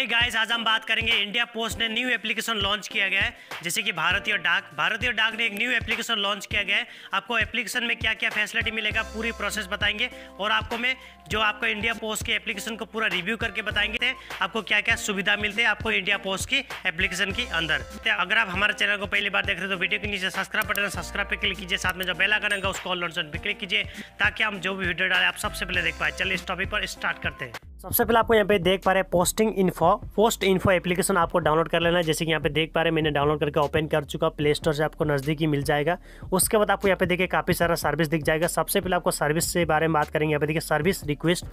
हे hey guys आज हम बात करेंगे इंडिया पोस्ट ने न्यू एप्लीकेशन लॉन्च किया गया है जैसे कि भारतीय डाक भारतीय डाक ने एक न्यू एप्लीकेशन लॉन्च किया गया है आपको एप्लीकेशन में क्या क्या फैसिलिटी मिलेगा पूरी प्रोसेस बताएंगे और आपको मैं जो आपको इंडिया पोस्ट के एप्लीकेशन को पूरा रिव्यू करके बताएंगे थे आपको क्या क्या सुविधा मिलती है आपको इंडिया पोस्ट की एप्लीकेशन के अंदर अगर आप हमारे चैनल को पहली बार देख रहे हो तो वीडियो के नीचे सब्सक्राइब बटन सब्सक्राइब पर क्लिक कीजिए साथ में जो बेल आइकन होगा उसको ऑल पर क्लिक कीजिए ताकि हम जो भी वीडियो डाले आप सबसे पहले देख पाए चलिए इस टॉपिक पर स्टार्ट करते हैं सबसे पहले आपको यहाँ पे देख पा रहे हैं posting info post info application आपको डाउनलोड कर लेना है जैसे कि यहाँ पे देख पा रहे हैं मैंने डाउनलोड करके ओपन कर चुका प्ले स्टोर से आपको नज़दीकी मिल जाएगा उसके बाद आपको यहाँ पे देखिए काफ़ी सारा सर्विस दिख जाएगा सबसे पहले आपको सर्विस से बारे में बात करेंगे यहाँ पे देखिए सर्विस रिक्वेस्ट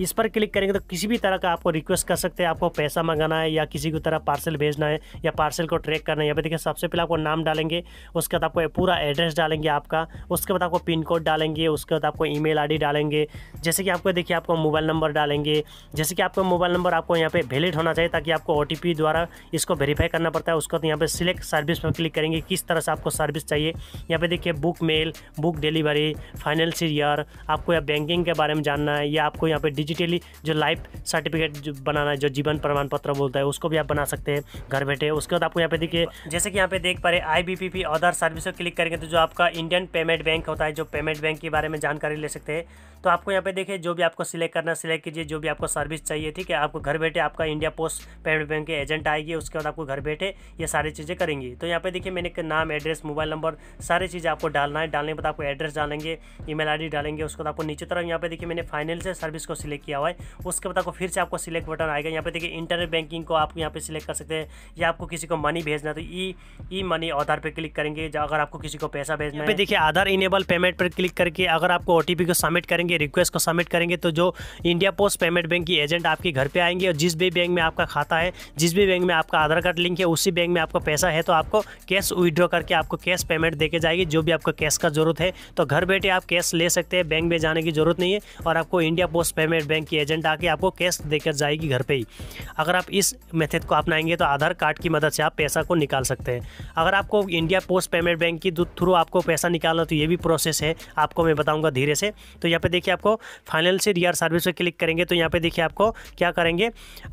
इस पर क्लिक करेंगे तो किसी भी तरह का आपको रिक्वेस्ट कर सकते हैं आपको पैसा मंगाना है या किसी को तरह पार्सल भेजना है या पार्सल को ट्रैक करना है यहाँ फिर देखिए सबसे पहले आपको नाम डालेंगे उसके बाद आपको पूरा एड्रेस डालेंगे आपका उसके बाद आपको पिन कोड डालेंगे उसके बाद आपको ई मेल डालेंगे जैसे कि आपको देखिए आपको मोबाइल नंबर डालेंगे जैसे कि आपका मोबाइल नंबर आपको यहाँ पे वैलिड होना चाहिए ताकि आपको ओ द्वारा इसको वेरीफाई करना पड़ता है उसके बाद यहाँ पर सिलेक्ट सर्विस पर क्लिक करेंगे किस तरह से आपको सर्विस चाहिए यहाँ पे देखिए book mail book delivery financial year आपको या बैंकिंग के बारे में जानना है या आपको यहाँ पे डिजिटली जो लाइफ सर्टिफिकेट जो बनाना है जो जीवन प्रमाण पत्र बोलता है उसको भी आप बना सकते हैं घर बैठे उसके बाद आपको यहाँ पे देखिए जैसे कि यहाँ पे देख पा रहे I B P P other service को क्लिक करेंगे तो जो आपका इंडियन पेमेंट बैंक होता है जो पेमेंट बैंक के बारे में जानकारी ले सकते हैं तो आपको यहाँ पे देखिए जो भी आपको सिलेक्ट करना सिलेक्ट कीजिए जो भी आपको सर्विस चाहिए ठीक है आपको घर बैठे आपका इंडिया पोस्ट पेमेंट बैंक के एजेंट आएगी उसके बाद आपको घर बैठे ये सारी चीज़ें करेंगी तो यहाँ पे देखिए मैंने नाम एड्रेस मोबाइल नंबर सारी चीज़ें आपको डालना है डालने के बाद आपको एड्रेस डालेंगे ई डालेंगे उसके बाद आपको नीचे तरफ यहाँ पे देखिए मैंने फाइनेंशियल सर्विस को सिलेक्ट सिलेक्ट किया हुआ है उसके बाद आपको फिर से आपको सिलेक्ट बटन आएगा यहाँ पे देखिए इंटरनेट बैंकिंग को आप यहाँ पे सिलेक्ट कर सकते हैं या आपको किसी को मनी भेजना है तो ई ई मनी आधार पर क्लिक करेंगे अगर आपको किसी को पैसा भेजना है देखिए आधार इनेबल पेमेंट पर क्लिक करके अगर आपको ओ को सबमिट करेंगे रिक्वेस्ट को सबमिट करेंगे तो जो इंडिया पोस्ट पेमेंट बैंक की एजेंट आपके घर पर आएंगे और जिस भी बैंक में आपका खाता है जिस भी बैंक में आपका आधार कार्ड लिंक है उसी बैंक में आपका पैसा है तो आपको कैश विदड्रॉ करके आपको कैश पेमेंट देके जाएगी जो भी आपको कैश का जरूरत है तो घर बैठे आप कैश ले सकते हैं बैंक में जाने की जरूरत नहीं है और आपको India post payment state bank की एजेंट आके आपको कैश देकर जाएगी घर पे ही अगर आप इस मेथड को अपनाएंगे तो आधार कार्ड की मदद से आप पैसा को निकाल सकते हैं अगर आपको इंडिया पोस्ट पेमेंट बैंक की थ्रू आपको पैसा निकालना तो ये भी प्रोसेस है आपको मैं बताऊँगा धीरे से तो यहाँ पर देखिए आपको से रियर सर्विस पर क्लिक करेंगे तो यहाँ पर देखिए आपको क्या करेंगे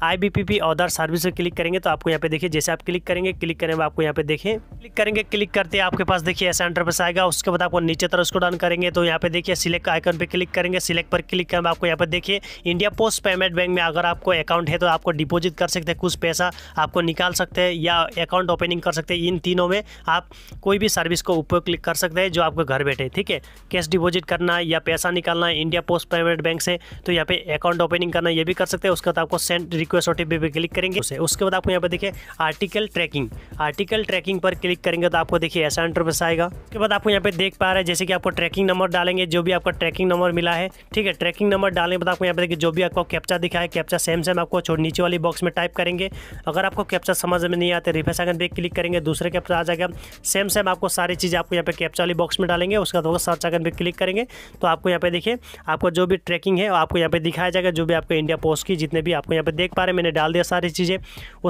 I B P P service पर क्लिक करेंगे तो आपको यहाँ पे देखिए जैसे आप क्लिक करेंगे क्लिक करेंगे आपको यहाँ पर देखें क्लिक करेंगे क्लिक करते हैं आपके पास देखिए ऐसा इंटरफेस आएगा उसके बाद आपको नीचे तरफ उसको डन करेंगे तो यहाँ पे देखिए सिलेक्ट आइकन पे क्लिक करेंगे सिलेक्ट पर क्लिक करेंगे आपको यहाँ पे देखिए इंडिया पोस्ट पेमेंट बैंक में अगर आपको अकाउंट है तो आपको डिपॉजिट कर सकते हैं कुछ पैसा आपको निकाल सकते हैं या अकाउंट ओपनिंग कर सकते हैं इन तीनों में आप कोई भी सर्विस को उपयोग कर सकते हैं जो आपको घर बैठे ठीक है कैश डिपॉजिट करना है या पैसा निकालना है इंडिया पोस्ट पेमेंट बैंक से तो यहाँ पे अकाउंट ओपनिंग करना ये भी कर सकते हैं उसके बाद आपको सेंड रिक्वेस्ट ओ पे क्लिक करेंगे उसे उसके बाद आपको यहाँ पे देखिए आर्टिकल ट्रैकिंग आर्टिकल ट्रैकिंग पर क्लिक करेंगे तो आपको देखिए ऐसा इंटरफेस आएगा उसके बाद आपको यहाँ पे देख पा रहे हैं जैसे कि आपको ट्रैकिंग नंबर डालेंगे जो भी आपका ट्रैकिंग नंबर मिला है ठीक है ट्रैकिंग नंबर डालने के बाद आपको यहाँ पर देखिए जो भी आपको कैप्चा दिखा है कैप्चा सेम सेम आपको छोड़ नीचे वाली बॉक्स में टाइप करेंगे अगर आपको कैप्चा समझ में नहीं आते रिफेस आइकन पे क्लिक करेंगे दूसरे कैप्चा आ जाएगा सेम सेम आपको सारी चीज़ आपको यहाँ पे कैप्चा वाली बॉक्स में डालेंगे उसके बाद सर्च आइकन पे क्लिक करेंगे तो आपको यहाँ पे देखिए आपको जो भी ट्रैकिंग है आपको यहाँ पे दिखाया जाएगा जो भी आपको इंडिया पोस्ट की जितने भी आपको यहाँ पे देख पा रहे मैंने डाल दिया सारी चीज़ें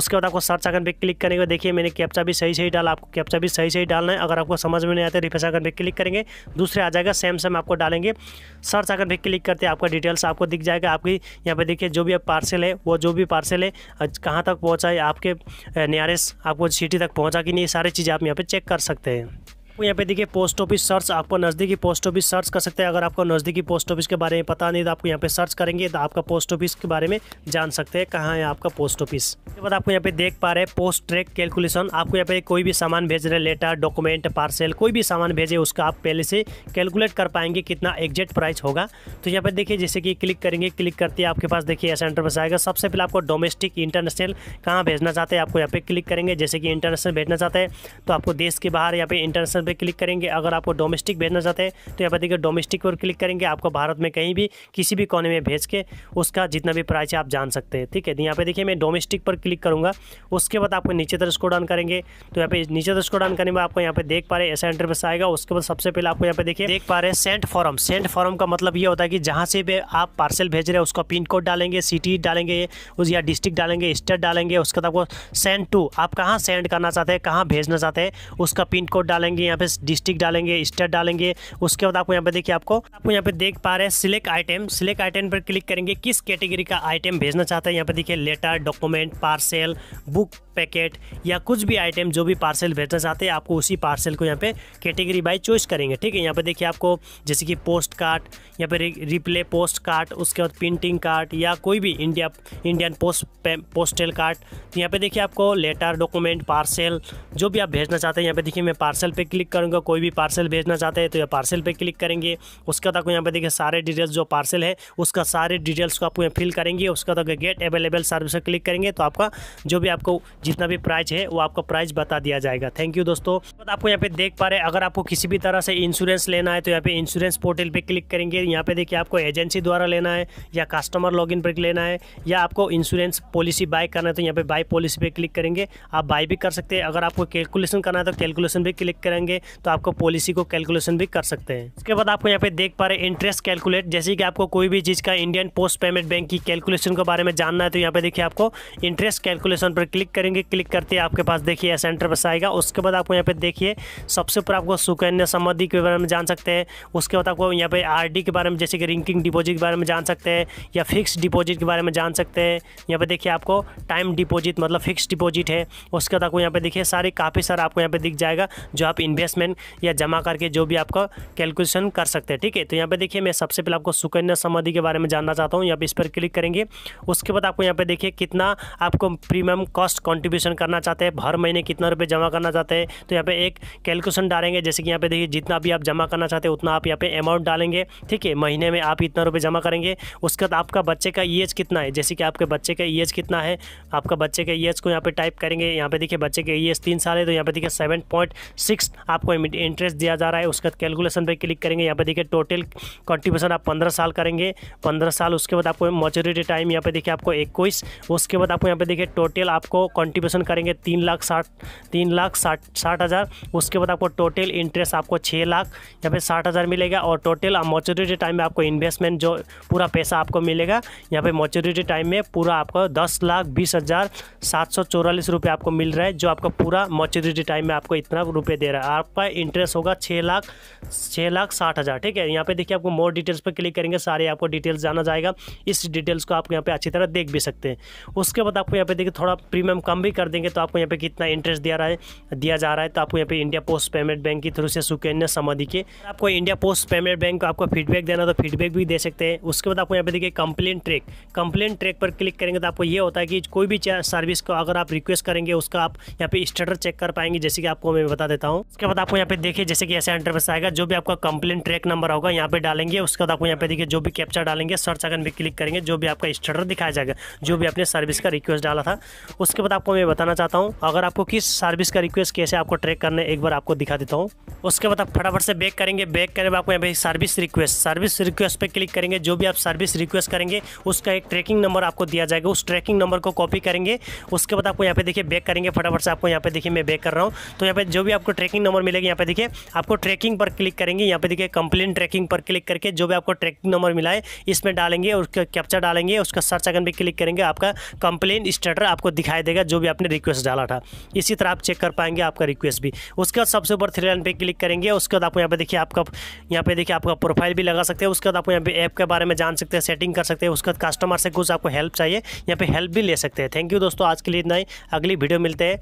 उसके बाद आपको सर्च आइकन पे क्लिक करेंगे देखिए मैंने कैप्चा भी सही सही डाला आपको कैप्चा भी सही सही डालना है अगर आपको समझ में नहीं आता रिफेस आइकन पे क्लिक करेंगे दूसरे आ जाएगा सेम सेम आपको डालेंगे सर्च आइकन पे क्लिक करते आपका डिटेल्स आपको दिख जाएगा आपकी यहाँ पे देखिए जो भी आप पार्सल है वो जो भी पार्सल है कहाँ तक पहुँचा है आपके नियरेस्ट आपको सिटी तक पहुँचा कि नहीं सारी चीज़ें आप यहाँ पर चेक कर सकते हैं आपको यहाँ पे देखिए पोस्ट ऑफिस सर्च आपको नज़दीकी पोस्ट ऑफिस सर्च कर सकते हैं अगर आपको नज़दीकी पोस्ट ऑफिस के बारे में पता नहीं तो आपको यहाँ पे सर्च करेंगे तो आपका पोस्ट ऑफिस के बारे में जान सकते हैं कहाँ है आपका पोस्ट ऑफिस उसके बाद आपको यहाँ पे देख पा रहे हैं पोस्ट ट्रैक कैलकुलेशन आपको यहाँ पे कोई भी सामान भेज रहे लेटर डॉक्यूमेंट पार्सल कोई भी सामान भेजे उसका आप पहले से कैलकुलेट कर पाएंगे कितना एग्जैक्ट प्राइस होगा तो यहाँ पे देखिए जैसे कि क्लिक करेंगे क्लिक करते हैं आपके पास देखिए ऐसा पर आएगा सबसे पहले आपको डोमेस्टिक इंटरनेशनल कहाँ भेजना चाहते हैं आपको यहाँ पे क्लिक करेंगे जैसे कि इंटरनेशनल भेजना चाहते हैं तो आपको देश के बाहर यहाँ पे इंटरनेशनल पर क्लिक करेंगे अगर आपको डोमेस्टिक भेजना चाहते हैं तो यहाँ पर देखिए डोमेस्टिक पर क्लिक करेंगे आपको भारत में कहीं भी किसी भी कोने में भेज के उसका जितना भी प्राइस है आप जान सकते हैं ठीक है तो यहाँ पर देखिए मैं डोमेस्टिक पर क्लिक करूँगा उसके बाद आपको नीचे तरह स्क्रोल डाउन करेंगे तो यहाँ पे नीचे तरह स्क्रोल डाउन करने में आपको यहाँ पे देख पा रहे ऐसा इंटरफेस आएगा उसके बाद सबसे पहले आपको यहाँ पे देखिए देख पा रहे हैं सेंट फॉरम सेंट फॉर्म का मतलब ये होता है कि जहाँ से भी आप पार्सल भेज रहे हैं उसका पिन कोड डालेंगे सिटी डालेंगे उस या डिस्ट्रिक्ट डालेंगे स्टेट डालेंगे उसके बाद आपको सेंड टू आप कहाँ सेंड करना चाहते हैं कहाँ भेजना चाहते हैं उसका पिन कोड डालेंगे पे डिस्ट्रिक्ट डालेंगे स्टेट डालेंगे उसके बाद आपको यहाँ पे देखिए आपको आपको यहाँ पे देख पा रहे हैं सिलेक्ट आइटम सिलेक्ट आइटम पर क्लिक करेंगे किस कैटेगरी का आइटम भेजना चाहते हैं यहाँ पे देखिए letter document parcel book packet या कुछ भी आइटम जो भी पार्सल भेजना चाहते हैं आपको उसी पार्सल को यहाँ पे कैटेगरी बाई चॉइस करेंगे ठीक है यहाँ पे देखिए आपको जैसे कि पोस्ट कार्ड यहाँ पे रिप्ले पोस्ट कार्ड उसके बाद प्रिंटिंग कार्ड या कोई भी India Indian post postal card यहाँ पे देखिए आपको लेटर डॉक्यूमेंट पार्सल जो भी आप भेजना चाहते हैं यहाँ पे देखिए मैं पार्सल पे क्लिक करूँगा कोई भी पार्सल भेजना चाहते हैं तो यह पार्सल पर क्लिक करेंगे उसका तक तो यहाँ पर देखिए सारे डिटेल्स जो पार्सल है उसका सारे डिटेल्स को आपको यहाँ फिल करेंगे उसका तक गेट अवेलेबल सर्विस क्लिक करेंगे तो आपका जो भी आपको जितना भी प्राइस है वो आपका प्राइस बता दिया जाएगा थैंक यू दोस्तों आपको यहाँ पे देख पा रहे हैं अगर आपको किसी भी तरह से इंश्योरेंस लेना है तो यहाँ पे इंश्योरेंस पोर्टल पे क्लिक करेंगे यहाँ पे देखिए आपको एजेंसी द्वारा लेना है या कस्टमर लॉगिन पर लेना है या आपको इंश्योरेंस पॉलिसी बाय करना है तो यहाँ पे बाय पॉलिसी पे क्लिक करेंगे आप बाय भी कर सकते हैं अगर आपको कैलकुलेशन करना है तो कैलकुलेशन भी क्लिक करेंगे करेंगे तो आपको पॉलिसी को कैलकुलेशन भी कर सकते हैं इसके बाद आपको यहाँ पे देख पा रहे इंटरेस्ट कैलकुलेट जैसे कि आपको कोई भी चीज़ का इंडियन पोस्ट पेमेंट बैंक की कैलकुलेशन के बारे में जानना है तो यहाँ पे देखिए आपको इंटरेस्ट कैलकुलेशन पर क्लिक करेंगे क्लिक करते हैं आपके पास देखिए सेंटर बस आएगा उसके बाद आपको यहाँ पे देखिए सबसे ऊपर आपको सुकन्या समृद्धि के बारे में जान सकते हैं उसके बाद आपको यहाँ पे आर के बारे में जैसे कि रिंकिंग डिपोजिट के बारे में जान सकते हैं या फिक्स डिपोजिट के बारे में जान सकते हैं यहाँ पे देखिए आपको टाइम डिपोजिट मतलब फिक्स डिपोजिट है उसके बाद आपको यहाँ पे देखिए सारे काफ़ी सारे आपको यहाँ पे दिख जाएगा जो आप इन्वेस्ट इन्वेस्टमेंट या जमा करके जो भी आपका कैलकुलेशन कर सकते हैं ठीक है तो यहाँ पे देखिए मैं सबसे पहले आपको सुकन्या समाधि के बारे में जानना चाहता हूँ यहाँ पे इस पर क्लिक करेंगे उसके बाद आपको यहाँ पे देखिए कितना आपको प्रीमियम कॉस्ट कॉन्ट्रीब्यूशन करना चाहते हैं हर महीने कितना रुपये जमा करना चाहते हैं तो यहाँ पर एक कैलकुलेशन डालेंगे जैसे कि यहाँ पे देखिए जितना भी आप जमा करना चाहते हैं उतना आप यहाँ पे अमाउंट डालेंगे ठीक है महीने में आप इतना रुपये जमा करेंगे उसके बाद आपका बच्चे का एज e कितना है जैसे कि आपके बच्चे का एज e कितना है आपका बच्चे का एज e को यहाँ पे टाइप करेंगे यहाँ पे देखिए बच्चे का ई एज तीन साल है तो यहाँ पे देखिए सेवन पॉइंट सिक्स आपको इंटरेस्ट दिया जा रहा है उसका कैलकुलेशन पर क्लिक करेंगे यहाँ पर देखिए टोटल कॉन्ट्रीब्यूशन आप पंद्रह साल करेंगे पंद्रह साल उसके बाद आपको मेचोरिटी टाइम यहाँ पर देखिए आपको इक्कीस उसके बाद आपको यहाँ पर देखिए टोटल आपको कॉन्ट्रीब्यूशन करेंगे तीन लाख साठ तीन लाख साठ साठ हज़ार उसके बाद आपको टोटल इंटरेस्ट आपको छः लाख यहाँ पे साठ हज़ार मिलेगा और टोटल मेचोरिटी टाइम में आपको इन्वेस्टमेंट जो पूरा पैसा आपको मिलेगा यहाँ पे मेचोरिटी टाइम में पूरा आपको दस लाख बीस हज़ार सात सौ चौरालीस रुपये आपको मिल रहा है जो आपका पूरा मेचोरिटी टाइम में आपको इतना रुपये दे रहा है आपका इंटरेस्ट होगा छः लाख छः लाख साठ हज़ार ठीक है यहाँ पे देखिए आपको मोर डिटेल्स पर क्लिक करेंगे सारे आपको डिटेल्स जाना जाएगा इस डिटेल्स को आप यहाँ पे अच्छी तरह देख भी सकते हैं उसके बाद आपको यहाँ पे देखिए थोड़ा प्रीमियम कम भी कर देंगे तो आपको यहाँ पे कितना इंटरेस्ट दिया रहा है दिया जा रहा है तो आपको यहाँ पे इंडिया पोस्ट पेमेंट बैंक के थ्रू से सुकन्या समाधि के आपको इंडिया पोस्ट पेमेंट बैंक को आपको फीडबैक देना तो फीडबैक भी दे सकते हैं उसके बाद आपको यहाँ पे देखिए कंप्लेन ट्रैक कंप्लेन ट्रैक पर क्लिक करेंगे तो आपको ये होता है कि कोई भी सर्विस को अगर आप रिक्वेस्ट करेंगे उसका आप यहाँ पे स्टेटस चेक कर पाएंगे जैसे कि आपको मैं बता देता हूँ उसके बाद आपको यहाँ पे देखिए जैसे कि ऐसे इंटरफेस आएगा जो भी आपका कंप्लेन ट्रैक नंबर होगा यहाँ पे डालेंगे उसके बाद आपको यहाँ पे देखिए जो भी कैप्चर डालेंगे सर्च अगर भी क्लिक करेंगे जो भी आपका स्टेटर दिखाया जाएगा जो भी आपने सर्विस का रिक्वेस्ट डाला था उसके बाद आपको मैं बताना चाहता हूँ अगर आपको किस सर्विस का रिक्वेस्ट कैसे आपको ट्रैक करना है एक बार आपको दिखा देता हूँ उसके बाद आप फटाफट से बैक करेंगे बैक करें आपको यहाँ पे सर्विस रिक्वेस्ट सर्विस रिक्वेस्ट पे क्लिक करेंगे जो भी आप सर्विस रिक्वेस्ट करेंगे उसका एक ट्रैकिंग नंबर आपको दिया जाएगा उस ट्रैकिंग नंबर को कॉपी करेंगे उसके बाद आपको यहाँ पे देखिए बैक करेंगे फटाफट से आपको यहाँ पे देखिए मैं बैक कर रहा हूँ तो यहाँ पे जो भी आपको ट्रैकिंग नंबर नंबर मिलेगा यहाँ पे देखिए आपको ट्रैकिंग पर क्लिक करेंगे यहाँ पे देखिए कंप्लेन ट्रैकिंग पर क्लिक करके जो भी आपको ट्रैकिंग नंबर मिला है इसमें डालेंगे उसका कैप्चर डालेंगे उसका सर्च आइकन पर क्लिक करेंगे आपका कंप्लेन स्टेटर आपको दिखाई देगा जो भी आपने रिक्वेस्ट डाला था इसी तरह आप चेक कर पाएंगे आपका रिक्वेस्ट भी उसके बाद सबसे ऊपर थ्री लाइन पर क्लिक करेंगे उसके बाद आपको यहाँ पे देखिए आपका यहाँ पे देखिए आपका प्रोफाइल भी लगा सकते हैं उसके बाद आपको यहाँ पे ऐप के बारे में जान सकते हैं सेटिंग कर सकते हैं उसके बाद कस्टमर से कुछ आपको हेल्प चाहिए यहाँ पे हेल्प भी ले सकते हैं थैंक यू दोस्तों आज के लिए इतना ही अगली वीडियो मिलते हैं